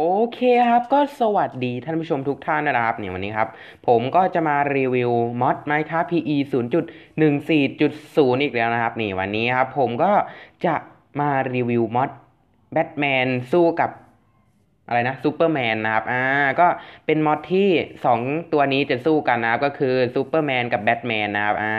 โอเคครับ ก็สวัสดีท่านผู้ชมทุกท่านนะครับเนี่ยวันนี้ครับ ผมก็จะมารีวิวมอดไมค์ี่จุ PE 0.14.0 อีกแล้วนะครับนี่วันนี้ครับ ผมก็จะมารีวิวมอดแบทแมนสู้กับอะไรนะซูเปอร์แมนนะครับอ่า ก็เป็นมอดที่2ตัวนี้จะสู้กันนะครับ ก็คือซูเปอร์แมนกับแบทแมนนะครับอ่า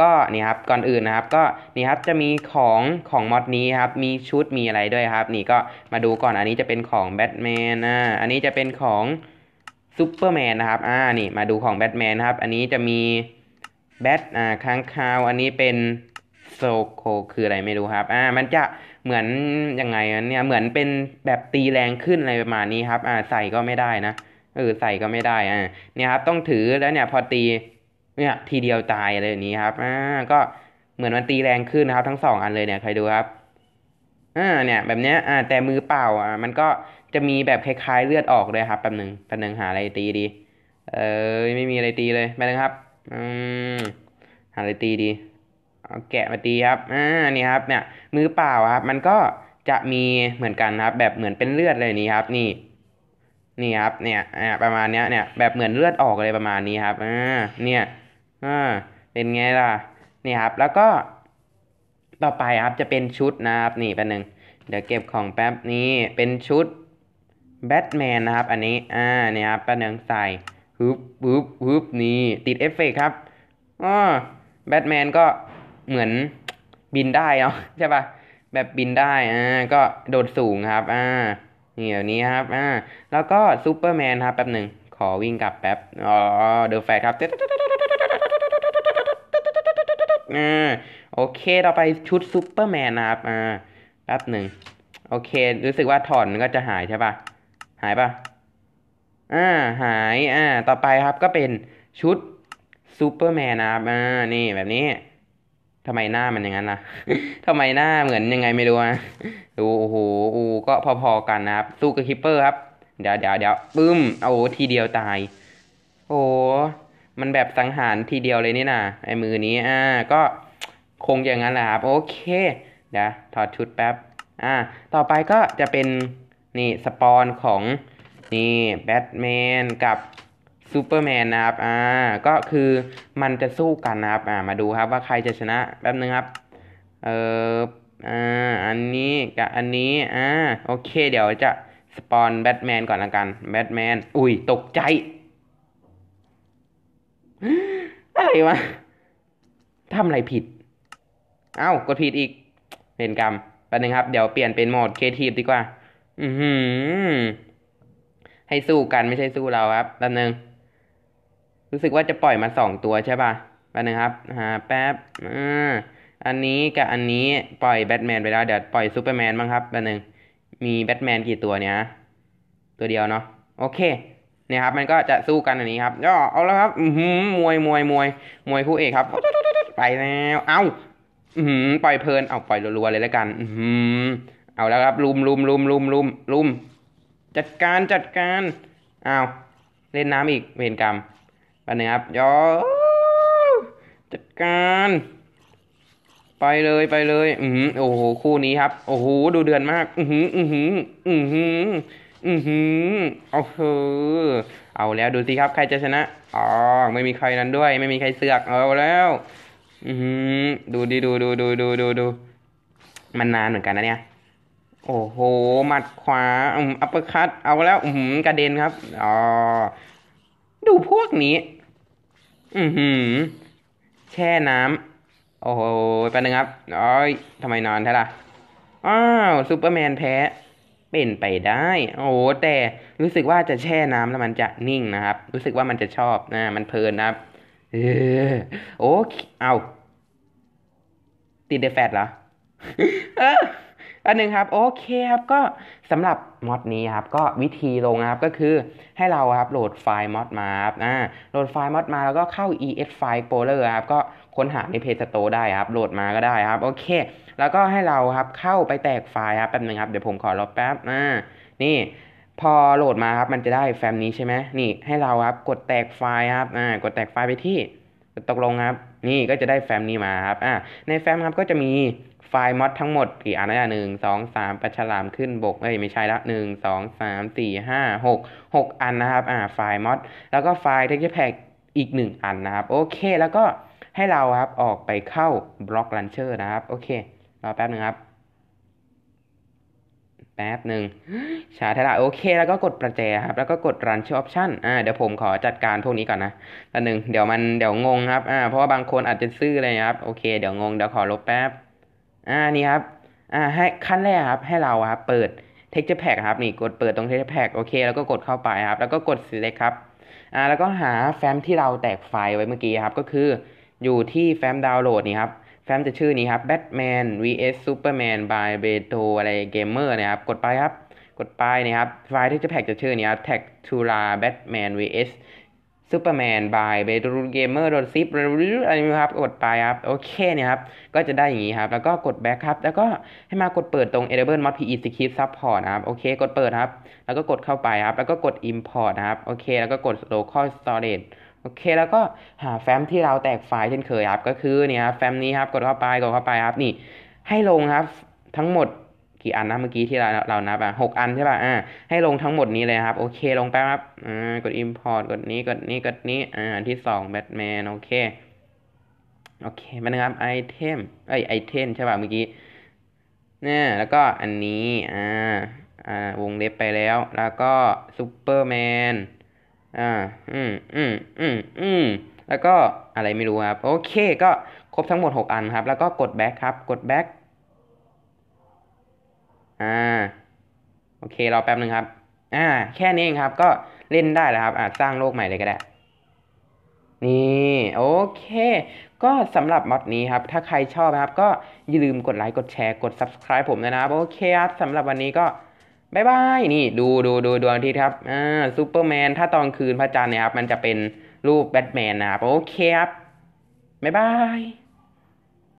ก็นี่ครับก่อนอื่นนะครับ ก็นี่ครับจะมีของของมอดนี้ครับ มีชุดมีอะไรด้วยครับ นี่ก็มาดูก่อนอันนี้จะเป็นของแบทแมนอ่าอันนี้จะเป็นของซูเปอร์แมนนะครับ อ่านี่มาดูของแบทแมนครับอันนี้จะมีแบทอ่าค้างคาวอันนี้เป็นโซโคคืออะไรไม่รู้ครับ อ่า มันจะเหมือนยังไงเนี่ย เหมือนเป็นแบบตีแรงขึ้นอะไรประมาณนี้ครับ อ่า ใส่ก็ไม่ได้นะ เออ ใส่ก็ไม่ได้ อ่า เนี่ยครับ ต้องถือแล้วเนี่ยพอตี เนี่ยทีเดียวตายอะไรยนี้ครับ อ่า ก็เหมือนมันตีแรงขึ้นนะครับ ทั้งสองอันเลยเนี่ยใครดูครับ อ่า เนี่ย แบบเนี้ย อ่า แต่มือเปล่า อ่า มันก็จะมีแบบคล้ายๆเลือดออกเลยครับแป๊บหนึ่งแป๊บหนึ่งหาอะไรตีดี เออไม่มีอะไรตีเลยแป๊บนึงครับ อืม หาอะไรตีดีแกะมาตีครับ อ่า นี่ครับเนี่ย มือเปล่าครับ มันก็จะมีเหมือนกันครับ แบบเหมือนเป็นเลือดเลยนี่ครับ นี่ นี่ครับ เนี่ยประมาณเนี้ย เนี่ย แบบเหมือนเลือดออกเลยประมาณนี้ครับ อ่า เนี่ย อ่า เป็นไงล่ะ นี่ครับ แล้วก็ ต่อไปครับ จะเป็นชุดนะครับ นี่แป๊บนึงเดี๋ยวเก็บของแป๊บนี้เป็นชุดแบทแมนนะครับอันนี้ อ่านี่ครับแป๊บนึงใส่ฮึบฮึบฮึบนี่ ติดเอฟเฟกครับอ่าแบทแมนก็เหมือนบินได้เนาะใช่ปะแบบบินได้อ่าก็โดดสูงครับ อ่านี่แบบนี้ครับอ่าแล้วก็ซูเปอร์แมนครับแป๊บหนึ่งขอวิ่งกลับแป๊บอ๋อเดอะแฟร์ครับอ่าโอเคเราไปชุดซูเปอร์แมนนะครับ อ่าแป๊บหนึ่งโอเครู้สึกว่าถอนก็จะหายใช่ปะหายปะอ่า หายอ่าต่อไปครับก็เป็นชุดซูเปอร์แมนนะครับอ่านี่ แบบนี้ทำไมหน้ามันอย่างนั้นนะทำไมหน้าเหมือนยังไงไม่รู้นะดูโอ้โหอูก็พอๆกันนะครับสู้กับคิปเปอร์ครับ เดี๋ยวเดี๋ยวเดี๋ยวปึ้มโอ้ทีเดียวตาย โอ้มันแบบสังหารทีเดียวเลยนี่นะไอ้มือนี้ อ่า ก็คงอย่างนั้นแหละครับ โอเค เดี๋ยวถอดชุดแป๊บ อ่า ต่อไปก็จะเป็นนี่สปอนของ นี่แบทแมนกับซูเปอร์แมนนะครับ อ่า ก็คือมันจะสู้กันนะครับ อ่า มาดูครับว่าใครจะชนะแป๊บนึงครับ เอออ่า อันนี้ กับอันนี้ อ่า โอเค เดี๋ยวจะ สปอนแบทแมนก่อนละกัน แบทแมน อุ้ย ตกใจ อะไรวะ ทำอะไรผิด เอ้ากดผิดอีก เป็นกรรม แป๊บนึงครับ เดี๋ยวเปลี่ยนเป็นโหมดเคทีฟดีกว่า อือหือ ให้สู้กันไม่ใช่สู้เราครับ แป๊บนึงรู้สึกว่าจะปล่อยมาสองตัวใช่ป่ะแป๊บนึงครับหาแป๊บ อ่า อันนี้กับอันนี้ปล่อยแบทแมนไปแล้วเดี๋ยวปล่อยซูเปอร์แมนบ้างครับแป๊บนึงมีแบทแมนกี่ตัวเนี่ยตัวเดียวเนาะโอเค เนี่ยครับ มันก็จะสู้กันอันนี้ครับ่อเอาแล้วครับอืมมวยมวยมวยมวยคู่เอกครับ ไปแล้ว เอา้าอืมปล่อยเพลินเอาปล่อยรัวๆเลยแล้วกัน อืมเอาแล้วครับลุมลุมลุมลุมลุมลุม จัดการจัดการอ้าวเล่นน้ำอีกเวรกรรมไปนะครับ ยอ จัดการ ไปเลยไปเลย อืมโอ้โห คู่นี้ครับ โอ้โหดูเดือนมาก อือหือ อือหือ อือหืออือหือเอาเถอเอาแล้วดูสิครับใครจะชนะอ๋อไม่มีใครนั้นด้วย ไม่มีใครเสือกเอาแล้วอือดูดีดูดูดูดูดูดูมันนานเหมือนกันนะเนี่ยโอ้โหหมัดขวาอัปเปอร์คัตเอาแล้ว อืมกระเด็นครับอ๋อดูพวกนี้อือหือแช่น้ำ โอ้โหแป๊บนึงครับอ้อยทำไมนอนแท้ล่ะ อ้าวซูเปอร์แมนแพ้ เป็นไปได้ โอ้โห แต่รู้สึกว่าจะแช่น้ำแล้วมันจะนิ่งนะครับ รู้สึกว่ามันจะชอบนะ มันเพลินนะครับ เออ โอ้เอา ติดเดฟแฟ์เหรออันหนึ่งครับโอเคครับก็สำหรับมอดนี้ครับ ก็วิธีลงครับก็คือให้เราครับโหลดไฟล์มอดมาครับอ่าโหลดไฟล์มอดมา แล้วก็เข้า es file explorer ครับก็ค้นหาในเพจสโตได้ครับ โหลดมาก็ได้ครับโอเค แล้วก็ให้เราครับเข้าไปแตกไฟล์ครับแป๊บนึงครับเดี๋ยวผมขอรอแป๊บอ่านี่ พอโหลดมาครับมันจะได้แฟ้มนี้ใช่ไหมนี่ให้เราครับกดแตกไฟล์ครับอ่ากดแตกไฟล์ไปที่ ตกลงครับนี่ก็จะได้แฟ้มนี้มาครับอ่าในแฟ้มครับก็จะมีไฟล์มอดทั้งหมดกี่อันนะหนึ่งสองสามปัชลามขึ้นบกเอ้ยไม่ใช่ละหนึ่งสองสามสี่ห้าหกหกอันนะครับ อ่าไฟล์มอด แล้วก็ไฟล์เทคแพกอีกหนึ่งอันนะครับ โอเคแล้วก็ให้เราครับออกไปเข้าบล็อกลันเชอร์นะครับโอเครอแป๊บหนึ่งครับ แป๊บหนึ่ง ชาท์ละโอเค แล้วก็กดประแจครับแล้วก็กดรนเช s h o ออปชั่นอ่าเดี๋ยวผมขอจัดการพวกนี้ก่อนนะแป๊บหนึ่งเดี๋ยวมันเดี๋ยวงงครับอ่าเพราะว่าบางคนอาจจะซื้อเลยครับโอเค เดี๋ยวงงเดี๋ยวขอลบแป๊บอ่านี่ครับ อ่าให้ขั้นแรกครับให้เราครับเปิด texture pack ครับนี่กดเปิดตรง texture pack โอเคแล้วก็กดเข้าไปครับ แล้วก็กด select ครับอ่าแล้วก็หาแฟ้มที่เราแตกไฟล์ไว้เมื่อกี้ครับก็คือ อยู่ที่แฟ้มดาวน์โหลดนี่ครับแฟ้มจะชื่อนี้ครับ Batman vs Superman by Beto อะไร Gamer นะครับ กดไปครับ กดไปนะครับไฟล์ที่จะแพ็กจะชื่อนี้ครับ tag tura batman vs ซูเปอร์แมนบายเบรูเกมเมอร์โดนซิปอะไรนะครับกดไปครับ โอเคเนี่ยครับ ก็จะได้อย่างนี้ครับ แล้วก็กดแบ็คครับแล้วก็ให้มากดเปิดตรง enable mod pe s ิ i p support นะครับ โอเค กดเปิดครับ แล้วก็กดเข้าไปครับ แล้วก็กด import นะครับ โอเค แล้วก็กด local storage โอเค แล้วก็หาแฟ้มที่เราแตกไฟล์เช่นเคยครับ ก็คือเนี่ยครับแฟ้มนี้ครับ กดเข้าไป กดเข้าไปครับ นี่ ให้ลงครับ ทั้งหมดกี่อันนะเมื่อกี้ที่เราเรานับอ่ะหกอันใช่ป่ะอ่าให้ลงทั้งหมดนี้เลยครับ โอเคลงไปครับอ่ากด import กดนี้กดนี้กดนี้อ่าที่สองแบทแมนโอเคโอเคมปนะครับไอเทมเอ้ยไอเทมใช่ป่ะเมื่อกี้เนี่ยแล้วก็อันนี้อ่าอ่า วงเล็บไปแล้ว แล้วก็ซูเปอร์แมนอ่าอืมอืมอืมอืมแล้วก็อะไรไม่รู้ครับ โอเคก็ครบทั้งหมด 6 อันครับ แล้วก็กดแบ็คครับกดแบ็คโอเครอแป๊บนึงครับ อ่า แค่นี้เองครับ ก็เล่นได้แล้วครับ อ่าสร้างโลกใหม่เลยก็ได้ นี่ โอเค ก็สำหรับม็อดนี้ครับ ถ้าใครชอบครับ ก็อย่าลืมกดไลค์ กดแชร์ กด subscribe ผมนะครับ โอเคครับสำหรับวันนี้ก็บายบายนี่ ดูดูดูดวงอาทิตย์ครับ อ่าซูเปอร์แมนถ้าตอนคืนพระจันทร์เนี่ยครับ มันจะเป็นรูปแบทแมนนะครับโอเคครับบายบาย